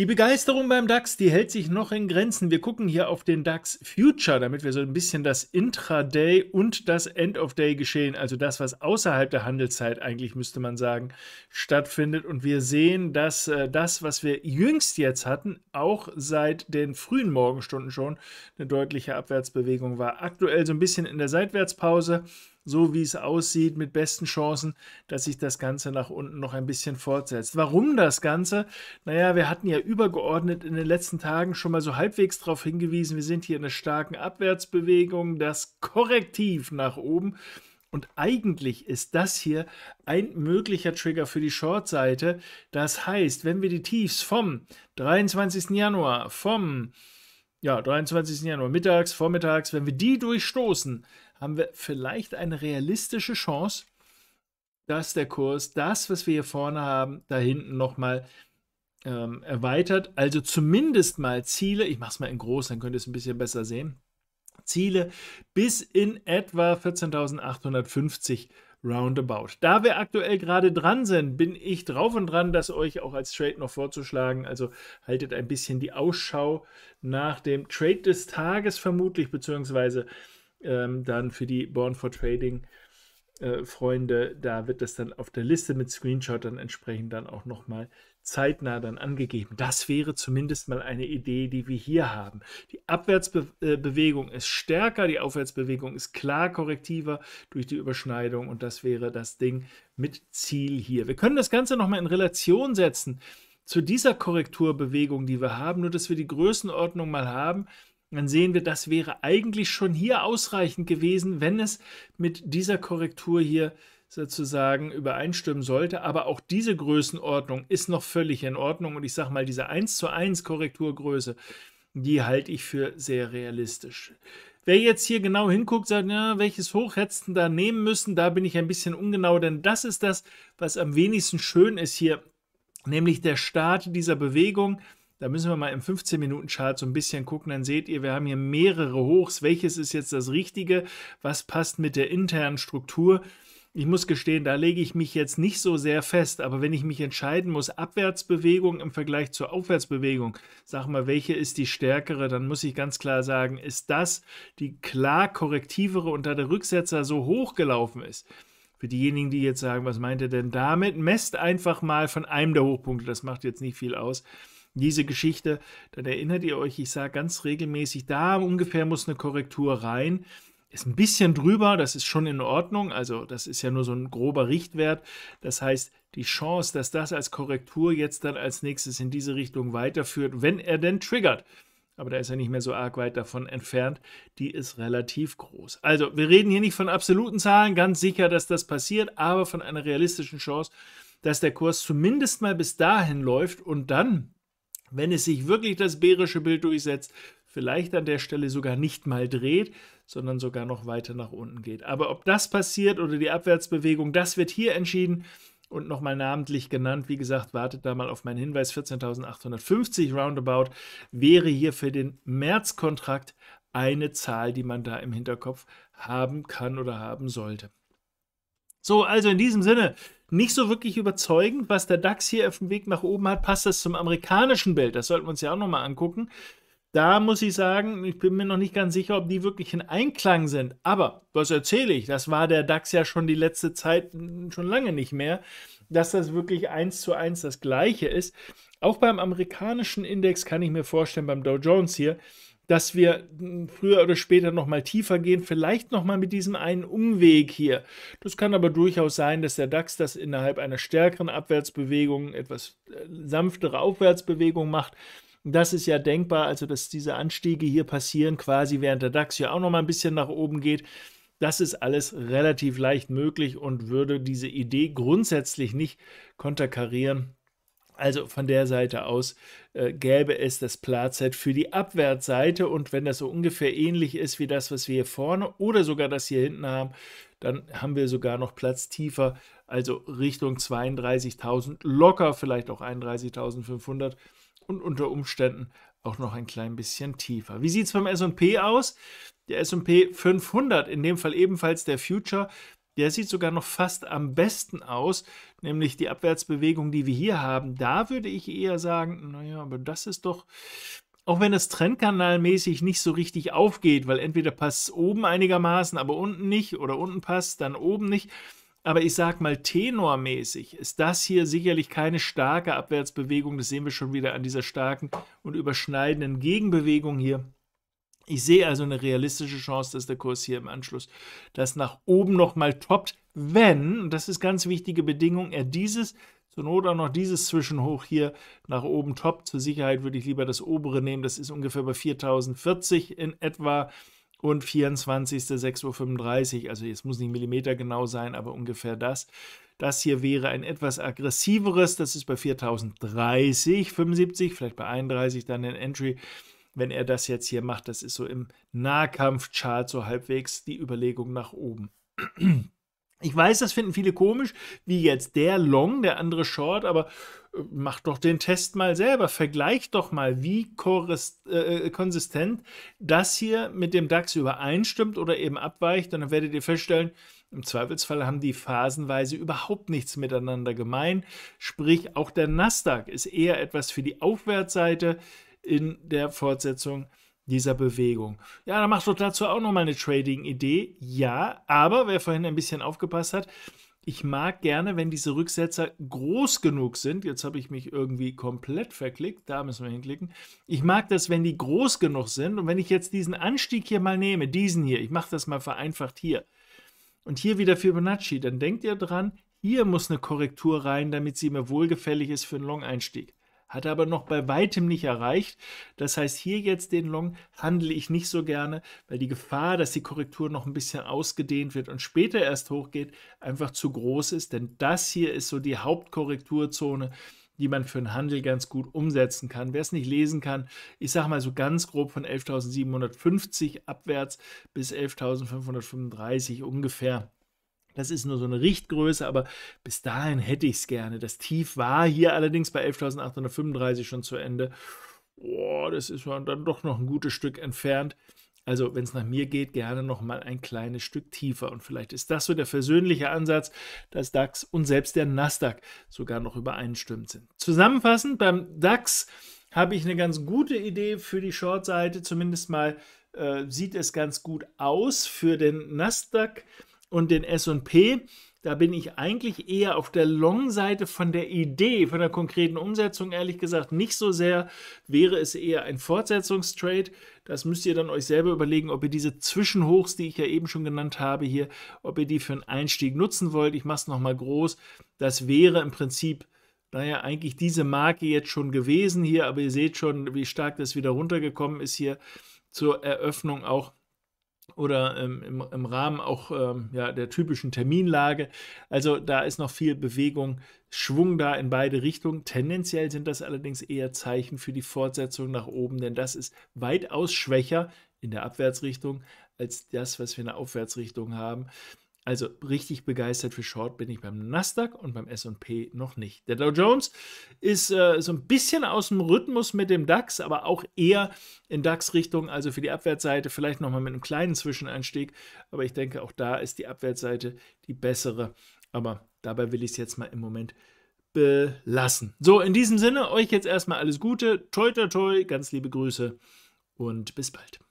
Die Begeisterung beim DAX, die hält sich noch in Grenzen. Wir gucken hier auf den DAX Future, damit wir so ein bisschen das Intraday und das End-of-Day-Geschehen, also das, was außerhalb der Handelszeit eigentlich, müsste man sagen, stattfindet. Und wir sehen, dass äh, das, was wir jüngst jetzt hatten, auch seit den frühen Morgenstunden schon eine deutliche Abwärtsbewegung war. Aktuell so ein bisschen in der Seitwärtspause so wie es aussieht, mit besten Chancen, dass sich das Ganze nach unten noch ein bisschen fortsetzt. Warum das Ganze? Naja, wir hatten ja übergeordnet in den letzten Tagen schon mal so halbwegs darauf hingewiesen, wir sind hier in einer starken Abwärtsbewegung, das Korrektiv nach oben. Und eigentlich ist das hier ein möglicher Trigger für die Short-Seite. Das heißt, wenn wir die Tiefs vom 23. Januar, vom ja, 23. Januar mittags, vormittags, wenn wir die durchstoßen, haben wir vielleicht eine realistische Chance, dass der Kurs das, was wir hier vorne haben, da hinten nochmal ähm, erweitert. Also zumindest mal Ziele, ich mache es mal in groß, dann könnt ihr es ein bisschen besser sehen. Ziele bis in etwa 14.850 roundabout. Da wir aktuell gerade dran sind, bin ich drauf und dran, das euch auch als Trade noch vorzuschlagen. Also haltet ein bisschen die Ausschau nach dem Trade des Tages vermutlich, beziehungsweise ähm, dann für die Born for Trading äh, Freunde, da wird das dann auf der Liste mit Screenshot dann entsprechend dann auch nochmal zeitnah dann angegeben. Das wäre zumindest mal eine Idee, die wir hier haben. Die Abwärtsbewegung ist stärker, die Aufwärtsbewegung ist klar korrektiver durch die Überschneidung und das wäre das Ding mit Ziel hier. Wir können das Ganze nochmal in Relation setzen zu dieser Korrekturbewegung, die wir haben, nur dass wir die Größenordnung mal haben, dann sehen wir, das wäre eigentlich schon hier ausreichend gewesen, wenn es mit dieser Korrektur hier sozusagen übereinstimmen sollte. Aber auch diese Größenordnung ist noch völlig in Ordnung. Und ich sage mal, diese 1 zu 1 Korrekturgröße, die halte ich für sehr realistisch. Wer jetzt hier genau hinguckt, sagt, ja, welches Hoch hättest du da nehmen müssen, da bin ich ein bisschen ungenau, denn das ist das, was am wenigsten schön ist hier, nämlich der Start dieser Bewegung. Da müssen wir mal im 15-Minuten-Chart so ein bisschen gucken. Dann seht ihr, wir haben hier mehrere Hochs. Welches ist jetzt das Richtige? Was passt mit der internen Struktur? Ich muss gestehen, da lege ich mich jetzt nicht so sehr fest, aber wenn ich mich entscheiden muss, Abwärtsbewegung im Vergleich zur Aufwärtsbewegung, sag mal, welche ist die stärkere, dann muss ich ganz klar sagen, ist das die klar korrektivere und da der Rücksetzer so hoch gelaufen ist. Für diejenigen, die jetzt sagen, was meint ihr denn damit? Messt einfach mal von einem der Hochpunkte, das macht jetzt nicht viel aus diese Geschichte, dann erinnert ihr euch, ich sage ganz regelmäßig, da ungefähr muss eine Korrektur rein. Ist ein bisschen drüber, das ist schon in Ordnung, also das ist ja nur so ein grober Richtwert. Das heißt, die Chance, dass das als Korrektur jetzt dann als nächstes in diese Richtung weiterführt, wenn er denn triggert, aber da ist er nicht mehr so arg weit davon entfernt, die ist relativ groß. Also, wir reden hier nicht von absoluten Zahlen, ganz sicher, dass das passiert, aber von einer realistischen Chance, dass der Kurs zumindest mal bis dahin läuft und dann wenn es sich wirklich das bärische Bild durchsetzt, vielleicht an der Stelle sogar nicht mal dreht, sondern sogar noch weiter nach unten geht. Aber ob das passiert oder die Abwärtsbewegung, das wird hier entschieden und nochmal namentlich genannt. Wie gesagt, wartet da mal auf meinen Hinweis. 14.850 Roundabout wäre hier für den März-Kontrakt eine Zahl, die man da im Hinterkopf haben kann oder haben sollte. So, also in diesem Sinne, nicht so wirklich überzeugend, was der DAX hier auf dem Weg nach oben hat, passt das zum amerikanischen Bild. Das sollten wir uns ja auch nochmal angucken. Da muss ich sagen, ich bin mir noch nicht ganz sicher, ob die wirklich in Einklang sind. Aber was erzähle ich? Das war der DAX ja schon die letzte Zeit hm, schon lange nicht mehr, dass das wirklich eins zu eins das gleiche ist. Auch beim amerikanischen Index kann ich mir vorstellen, beim Dow Jones hier, dass wir hm, früher oder später nochmal tiefer gehen, vielleicht nochmal mit diesem einen Umweg hier. Das kann aber durchaus sein, dass der DAX das innerhalb einer stärkeren Abwärtsbewegung, etwas äh, sanftere Aufwärtsbewegung macht. Das ist ja denkbar, also dass diese Anstiege hier passieren, quasi während der DAX ja auch nochmal ein bisschen nach oben geht. Das ist alles relativ leicht möglich und würde diese Idee grundsätzlich nicht konterkarieren, also von der Seite aus äh, gäbe es das Platzset für die Abwärtsseite und wenn das so ungefähr ähnlich ist wie das, was wir hier vorne oder sogar das hier hinten haben, dann haben wir sogar noch Platz tiefer, also Richtung 32.000, locker vielleicht auch 31.500 und unter Umständen auch noch ein klein bisschen tiefer. Wie sieht es beim SP aus? Der SP 500, in dem Fall ebenfalls der Future, der sieht sogar noch fast am besten aus, nämlich die Abwärtsbewegung, die wir hier haben. Da würde ich eher sagen, naja, aber das ist doch, auch wenn das trendkanalmäßig nicht so richtig aufgeht, weil entweder passt es oben einigermaßen, aber unten nicht, oder unten passt, dann oben nicht. Aber ich sag mal, tenormäßig ist das hier sicherlich keine starke Abwärtsbewegung. Das sehen wir schon wieder an dieser starken und überschneidenden Gegenbewegung hier. Ich sehe also eine realistische Chance, dass der Kurs hier im Anschluss das nach oben nochmal toppt, wenn, und das ist ganz wichtige Bedingung, er dieses zur Not auch noch dieses Zwischenhoch hier nach oben toppt. Zur Sicherheit würde ich lieber das obere nehmen, das ist ungefähr bei 4040 in etwa und 24. 6.35 Uhr, also jetzt muss nicht Millimeter genau sein, aber ungefähr das. Das hier wäre ein etwas aggressiveres, das ist bei 4030, 75, vielleicht bei 31 dann ein Entry wenn er das jetzt hier macht. Das ist so im Nahkampfchart so halbwegs die Überlegung nach oben. Ich weiß, das finden viele komisch, wie jetzt der Long, der andere Short, aber äh, mach doch den Test mal selber. Vergleich doch mal, wie äh, äh, konsistent das hier mit dem DAX übereinstimmt oder eben abweicht. Und dann werdet ihr feststellen, im Zweifelsfall haben die phasenweise überhaupt nichts miteinander gemein. Sprich, auch der Nasdaq ist eher etwas für die Aufwärtsseite in der Fortsetzung dieser Bewegung. Ja, da macht doch dazu auch nochmal eine Trading-Idee. Ja, aber wer vorhin ein bisschen aufgepasst hat, ich mag gerne, wenn diese Rücksetzer groß genug sind. Jetzt habe ich mich irgendwie komplett verklickt. Da müssen wir hinklicken. Ich mag das, wenn die groß genug sind. Und wenn ich jetzt diesen Anstieg hier mal nehme, diesen hier, ich mache das mal vereinfacht hier. Und hier wieder Fibonacci, dann denkt ihr dran, hier muss eine Korrektur rein, damit sie mir wohlgefällig ist für einen Long-Einstieg. Hat er aber noch bei weitem nicht erreicht. Das heißt, hier jetzt den Long handle ich nicht so gerne, weil die Gefahr, dass die Korrektur noch ein bisschen ausgedehnt wird und später erst hochgeht, einfach zu groß ist. Denn das hier ist so die Hauptkorrekturzone, die man für einen Handel ganz gut umsetzen kann. Wer es nicht lesen kann, ich sage mal so ganz grob von 11.750 abwärts bis 11.535 ungefähr das ist nur so eine Richtgröße, aber bis dahin hätte ich es gerne. Das Tief war hier allerdings bei 11.835 schon zu Ende. Oh, das ist dann doch noch ein gutes Stück entfernt. Also, wenn es nach mir geht, gerne nochmal ein kleines Stück tiefer. Und vielleicht ist das so der versöhnliche Ansatz, dass DAX und selbst der Nasdaq sogar noch übereinstimmend sind. Zusammenfassend, beim DAX habe ich eine ganz gute Idee für die Short-Seite. Zumindest mal äh, sieht es ganz gut aus für den Nasdaq und den SP. Da bin ich eigentlich eher auf der Long-Seite von der Idee, von der konkreten Umsetzung ehrlich gesagt nicht so sehr. Wäre es eher ein Fortsetzungstrade. Das müsst ihr dann euch selber überlegen, ob ihr diese Zwischenhochs, die ich ja eben schon genannt habe hier, ob ihr die für einen Einstieg nutzen wollt. Ich mache es nochmal groß. Das wäre im Prinzip naja, eigentlich diese Marke jetzt schon gewesen hier, aber ihr seht schon, wie stark das wieder runtergekommen ist hier zur Eröffnung auch oder ähm, im, im, Rahmen auch ähm, ja, der typischen Terminlage. Also da ist noch viel Bewegung, Schwung da in beide Richtungen. Tendenziell sind das allerdings eher Zeichen für die Fortsetzung nach oben, denn das ist weitaus schwächer in der Abwärtsrichtung als das, was wir in der Aufwärtsrichtung haben. Also richtig begeistert für Short bin ich beim Nasdaq und beim SP noch nicht. Der Dow Jones ist äh, so ein bisschen aus dem Rhythmus mit dem DAX, aber auch eher in DAX-Richtung, also für die Abwärtsseite vielleicht nochmal mit einem kleinen Zwischenanstieg. Aber ich denke, auch da ist die Abwärtsseite die bessere. Aber dabei will ich es jetzt mal im Moment belassen. So, in diesem Sinne, euch jetzt erstmal alles Gute. Toi, toi, toi, ganz liebe Grüße und bis bald.